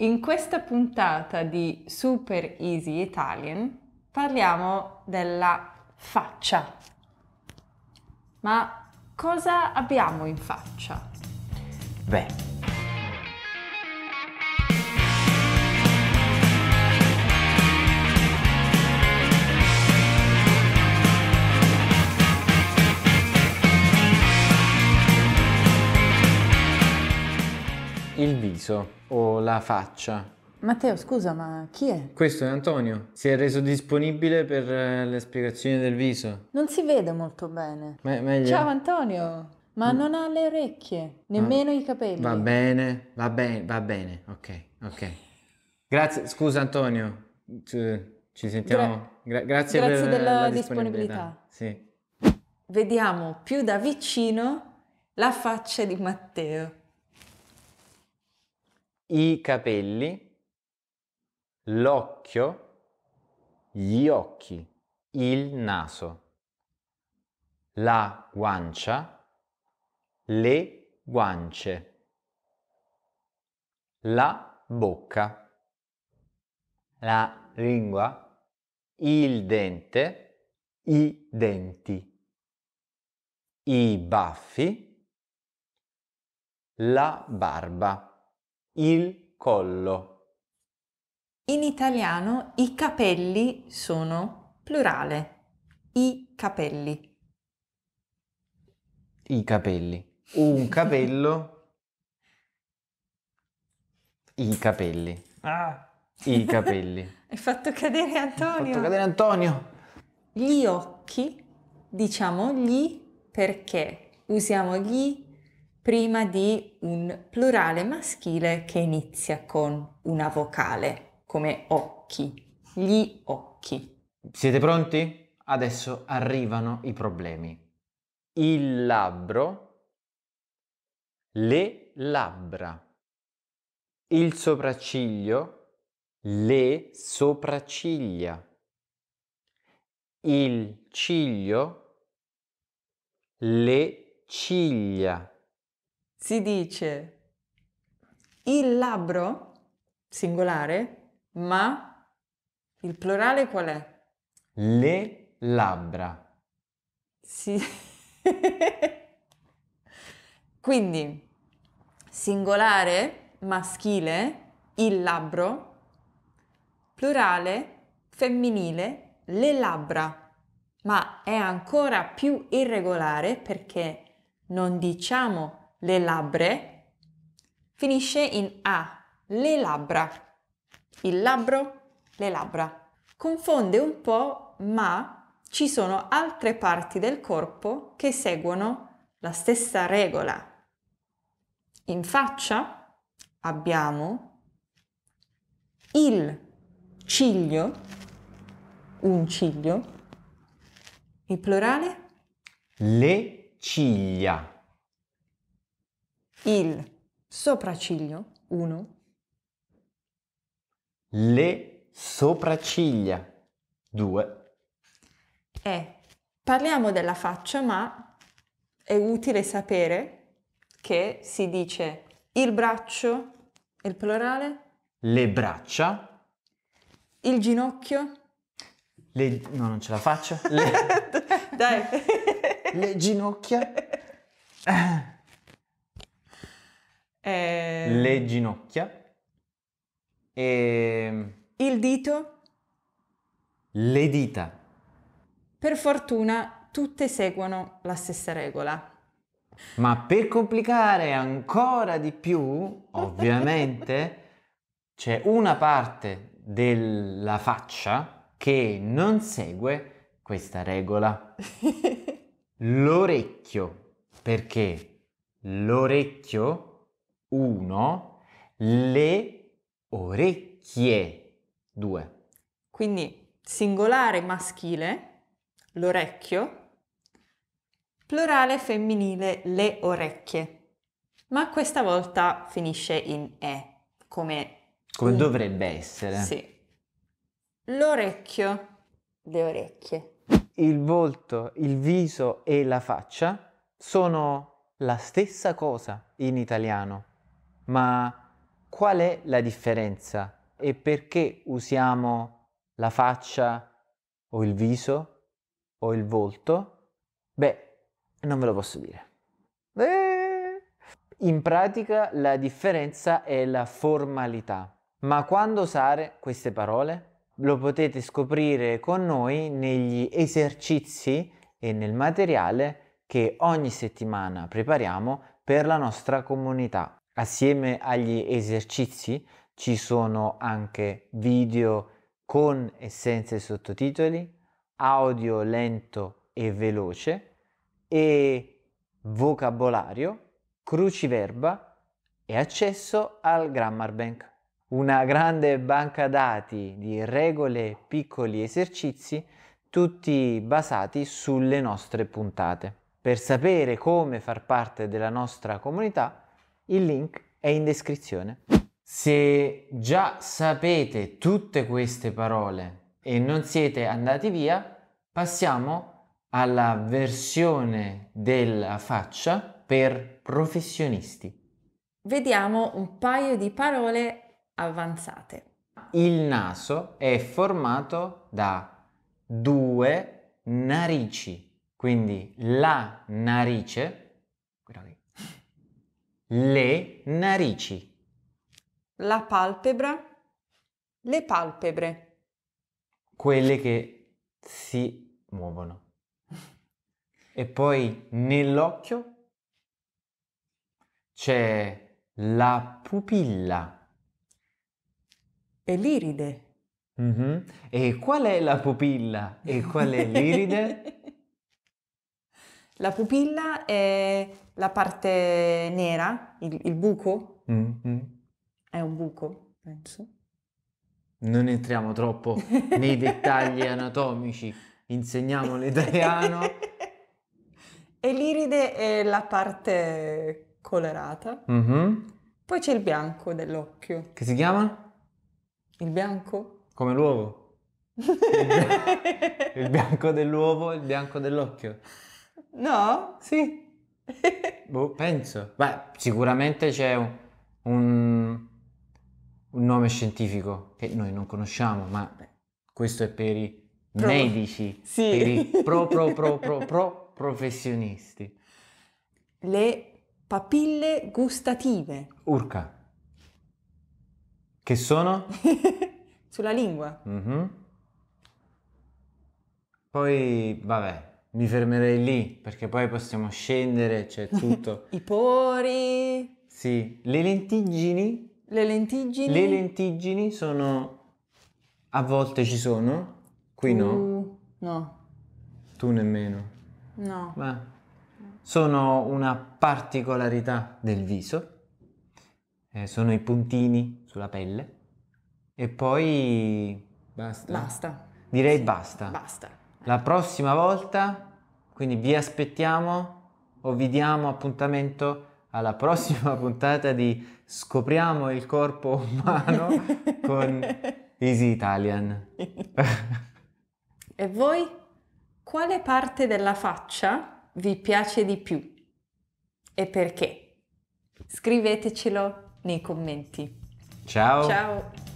In questa puntata di Super Easy Italian parliamo della faccia. Ma cosa abbiamo in faccia? Beh, viso o la faccia. Matteo, scusa, ma chi è? Questo è Antonio. Si è reso disponibile per eh, le spiegazioni del viso. Non si vede molto bene. Me- meglio. Ciao Antonio! Ma mm. non ha le orecchie, nemmeno i capelli. Va bene, va bene, va bene. Ok, ok. Grazie, scusa Antonio. Ci, ci sentiamo. Gra- grazie, grazie per della la disponibilità. disponibilità. Sì. Vediamo più da vicino la faccia di Matteo i capelli, l'occhio, gli occhi, il naso, la guancia, le guance, la bocca, la lingua, il dente, i denti, i baffi, la barba il collo. In italiano i capelli sono plurale. I capelli. I capelli. Un capello. I capelli. Ah. I capelli. Hai fatto cadere Antonio. Hai fatto cadere Antonio. Gli occhi, diciamo gli perché usiamo gli prima di un plurale maschile che inizia con una vocale, come occhi, gli occhi. Siete pronti? Adesso arrivano i problemi. Il labbro, le labbra, il sopracciglio, le sopracciglia, il ciglio, le ciglia si dice il labbro singolare, ma il plurale qual è? Le labbra. Sì. Quindi singolare maschile, il labbro, plurale femminile, le labbra, ma è ancora più irregolare perché non diciamo le labbra, finisce in A, le labbra. Il labbro, le labbra. Confonde un po', ma ci sono altre parti del corpo che seguono la stessa regola. In faccia abbiamo il ciglio, un ciglio, il plurale? Le ciglia il sopracciglio, 1. Le sopracciglia, 2. E parliamo della faccia, ma è utile sapere che si dice il braccio, il plurale. Le braccia. Il ginocchio. Le... No, non ce la faccio. Le... Dai. Le ginocchia. Eh... Le ginocchia. E... Ehm, il dito. Le dita. Per fortuna tutte seguono la stessa regola. Ma per complicare ancora di più, ovviamente, c'è una parte della faccia che non segue questa regola. L'orecchio, perché l'orecchio 1, le orecchie 2. Quindi singolare maschile, l'orecchio, plurale femminile, le orecchie. Ma questa volta finisce in E, come... Come un... dovrebbe essere. Sì. L'orecchio, le orecchie. Il volto, il viso e la faccia sono la stessa cosa in italiano ma qual è la differenza e perché usiamo la faccia o il viso o il volto? Beh, non ve lo posso dire. Eh, in pratica la differenza è la formalità, ma quando usare queste parole? Lo potete scoprire con noi negli esercizi e nel materiale che ogni settimana prepariamo per la nostra comunità. Assieme agli esercizi ci sono anche video con e senza sottotitoli, audio lento e veloce e vocabolario, cruciverba e accesso al Grammar Bank. Una grande banca dati di regole, piccoli esercizi, tutti basati sulle nostre puntate. Per sapere come far parte della nostra comunità, il link è in descrizione. Se già sapete tutte queste parole e non siete andati via, passiamo alla versione della faccia per professionisti. Vediamo un paio di parole avanzate. Il naso è formato da due narici, quindi la narice, le narici, la palpebra, le palpebre, quelle che si muovono. E poi nell'occhio c'è la pupilla. E l'iride. Mm-hmm. E qual è la pupilla e qual è l'iride? La pupilla è la parte nera, il, il buco. Mm-hmm. È un buco, penso. Non entriamo troppo nei dettagli anatomici, insegniamo l'italiano. e l'iride è la parte colorata. Mm-hmm. Poi c'è il bianco dell'occhio. Che si chiama? Il bianco. Come l'uovo. il bianco dell'uovo il bianco dell'occhio. No? Sì. boh, penso. Beh, sicuramente c'è un, un, nome scientifico che noi non conosciamo, ma questo è per i pro. medici, sì. per i pro, pro, pro, pro, pro professionisti. Le papille gustative. Urca. Che sono? Sulla lingua. Mm-hmm. Poi, vabbè, mi fermerei lì perché poi possiamo scendere, c'è tutto. I pori. Sì, le lentiggini. Le lentiggini. Le lentiggini sono... A volte ci sono, qui no. Uh, no. Tu nemmeno. No. Ma sono una particolarità del viso. Eh, sono i puntini sulla pelle. E poi... Basta. Basta. Direi sì. basta. Basta la prossima volta, quindi vi aspettiamo o vi diamo appuntamento alla prossima puntata di Scopriamo il corpo umano con Easy Italian. e voi quale parte della faccia vi piace di più e perché? Scrivetecelo nei commenti. Ciao. Ciao.